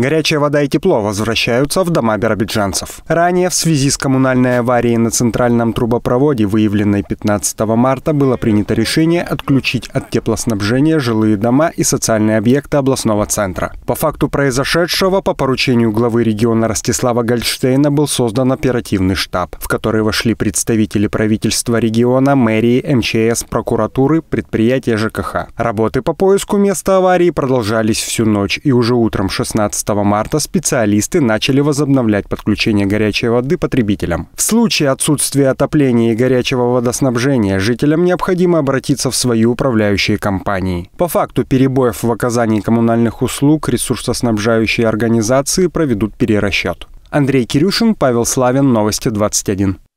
Горячая вода и тепло возвращаются в дома биробиджанцев. Ранее в связи с коммунальной аварией на центральном трубопроводе, выявленной 15 марта, было принято решение отключить от теплоснабжения жилые дома и социальные объекты областного центра. По факту произошедшего по поручению главы региона Ростислава Гольштейна был создан оперативный штаб, в который вошли представители правительства региона, мэрии, МЧС, прокуратуры, предприятия ЖКХ. Работы по поиску места аварии продолжались всю ночь и уже утром 16 марта специалисты начали возобновлять подключение горячей воды потребителям. В случае отсутствия отопления и горячего водоснабжения жителям необходимо обратиться в свои управляющие компании. По факту перебоев в оказании коммунальных услуг ресурсоснабжающие организации проведут перерасчет. Андрей Кирюшин, Павел Славин, Новости 21.